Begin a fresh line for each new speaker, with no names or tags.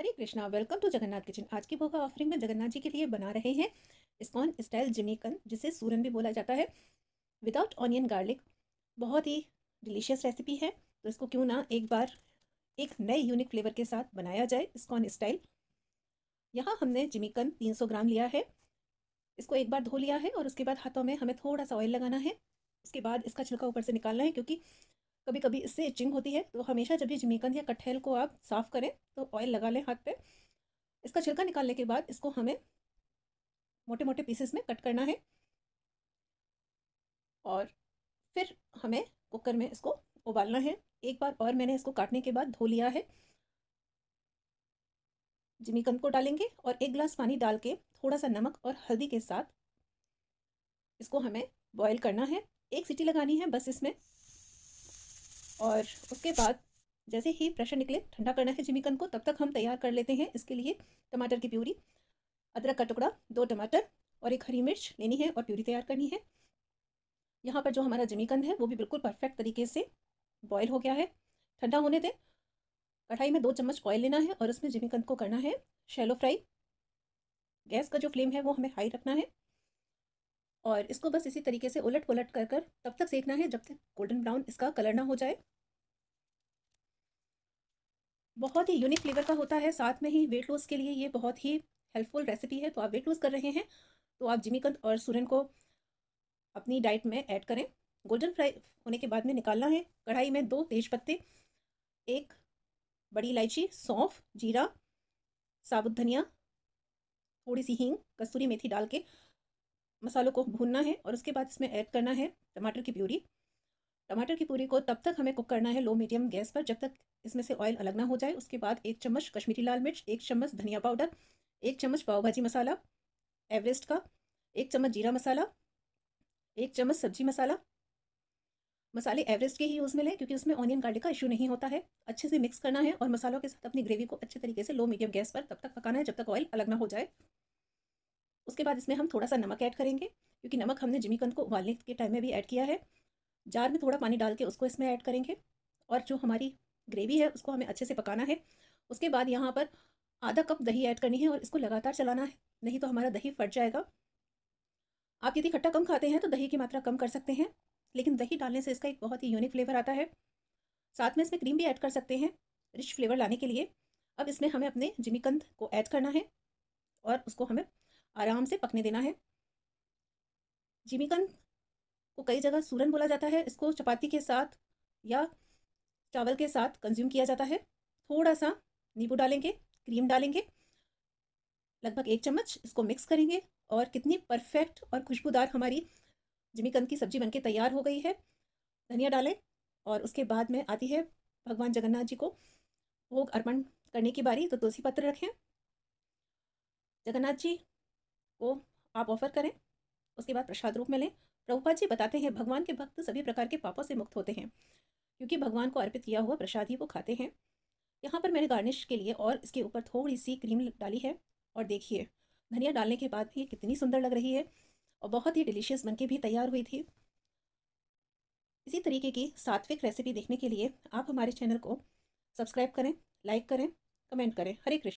Hare Krishna welcome to Jagannath kitchen आज की भोगा ऑफरिंग में जगन्नाथ जी के लिए बना रहे हैं स्कॉन स्टाइल जिमीकन जिसे सूरन भी बोला जाता है विदाउट ऑनियन गार्लिक बहुत ही डिलीशियस रेसिपी है तो इसको क्यों ना एक बार एक नए यूनिक फ्लेवर के साथ बनाया जाए स्कॉन स्टाइल यहाँ हमने जिमीकन तीन ग्राम लिया है इसको एक बार धो लिया है और उसके बाद हाथों में हमें थोड़ा सा ऑयल लगाना है उसके बाद इसका छिलका ऊपर से निकालना है क्योंकि कभी कभी इससे इचिंग होती है तो हमेशा जब भी जिमीकंद या कटहल को आप साफ़ करें तो ऑयल लगा लें हाथ पे इसका छिलका निकालने के बाद इसको हमें मोटे मोटे पीसेस में कट करना है और फिर हमें कुकर में इसको उबालना है एक बार और मैंने इसको काटने के बाद धो लिया है जिमीकंद को डालेंगे और एक गिलास पानी डाल के थोड़ा सा नमक और हल्दी के साथ इसको हमें बॉयल करना है एक सीटी लगानी है बस इसमें और उसके बाद जैसे ही प्रेशर निकले ठंडा करना है जिमीकन को तब तक हम तैयार कर लेते हैं इसके लिए टमाटर की प्यूरी अदरक का टुकड़ा दो टमाटर और एक हरी मिर्च लेनी है और प्यूरी तैयार करनी है यहाँ पर जो हमारा जिमीकंद है वो भी बिल्कुल परफेक्ट तरीके से बॉयल हो गया है ठंडा होने दें कढ़ाई में दो चम्मच ऑयल लेना है और उसमें जमीकंद को करना है शैलो फ्राई गैस का जो फ्लेम है वो हमें हाई रखना है और इसको बस इसी तरीके से उलट पुलट कर कर तब तक सेकना है जब तक गोल्डन ब्राउन इसका कलर ना हो जाए बहुत ही यूनिक फ्लेवर का होता है साथ में ही वेट लॉस के लिए ये बहुत ही हेल्पफुल रेसिपी है तो आप वेट लॉस कर रहे हैं तो आप जिमीकंद और सूरन को अपनी डाइट में ऐड करें गोल्डन फ्राई होने के बाद में निकालना है कढ़ाई में दो तेज पत्ते एक बड़ी इलायची सौंफ जीरा साबुत धनिया थोड़ी सी हींग कस्तूरी मेथी डाल के मसालों को भूनना है और उसके बाद इसमें ऐड करना है टमाटर की प्यूरी टमाटर की पूरी को तब तक हमें कुक करना है लो मीडियम गैस पर जब तक इसमें से ऑयल अलग ना हो जाए उसके बाद एक चम्मच कश्मीरी लाल मिर्च एक चम्मच धनिया पाउडर एक चम्मच पाव भाजी मसाला एवरेस्ट का एक चम्मच जीरा मसाला एक चम्मच सब्जी मसाला मसाले एवरेस्ट के ही यूज़ में लें क्योंकि उसमें ऑनियन गार्लिक का इशू नहीं होता है अच्छे से मिक्स करना है और मसालों के साथ अपनी ग्रेवी को अच्छे तरीके से लो मीडियम गैस पर तब तक पकाना है जब तक ऑयल अलग ना हो जाए उसके बाद इसमें हम थोड़ा सा नमक ऐड करेंगे क्योंकि नमक हमने जिमीकंद को उबालने के टाइम में भी ऐड किया है जार में थोड़ा पानी डाल के उसको इसमें ऐड करेंगे और जो हमारी ग्रेवी है उसको हमें अच्छे से पकाना है उसके बाद यहाँ पर आधा कप दही ऐड करनी है और इसको लगातार चलाना है नहीं तो हमारा दही फट जाएगा आप यदि खट्टा कम खाते हैं तो दही की मात्रा कम कर सकते हैं लेकिन दही डालने से इसका एक बहुत ही यूनिक फ्लेवर आता है साथ में इसमें क्रीम भी ऐड कर सकते हैं रिच फ्लेवर लाने के लिए अब इसमें हमें अपने जिमीकंद को ऐड करना है और उसको हमें आराम से पकने देना है जिमीकंद को कई जगह सूरन बोला जाता है इसको चपाती के साथ या चावल के साथ कंज्यूम किया जाता है थोड़ा सा नींबू डालेंगे क्रीम डालेंगे लगभग एक चम्मच इसको मिक्स करेंगे और कितनी परफेक्ट और खुशबूदार हमारी जिमीकंद की सब्जी बनके तैयार हो गई है धनिया डालें और उसके बाद में आती है भगवान जगन्नाथ जी को भोग अर्पण करने की बारी तो तुलसी पत्र रखें जगन्नाथ जी वो आप ऑफर करें उसके बाद प्रसाद रूप में लें प्रभुपाद जी बताते हैं भगवान के भक्त सभी प्रकार के पापों से मुक्त होते हैं क्योंकि भगवान को अर्पित किया हुआ प्रसाद ही वो खाते हैं यहाँ पर मैंने गार्निश के लिए और इसके ऊपर थोड़ी सी क्रीम डाली है और देखिए धनिया डालने के बाद ये कितनी सुंदर लग रही है और बहुत ही डिलीशियस बनके भी तैयार हुई थी इसी तरीके की सात्विक रेसिपी देखने के लिए आप हमारे चैनल को सब्सक्राइब करें लाइक करें कमेंट करें हरे कृष्ण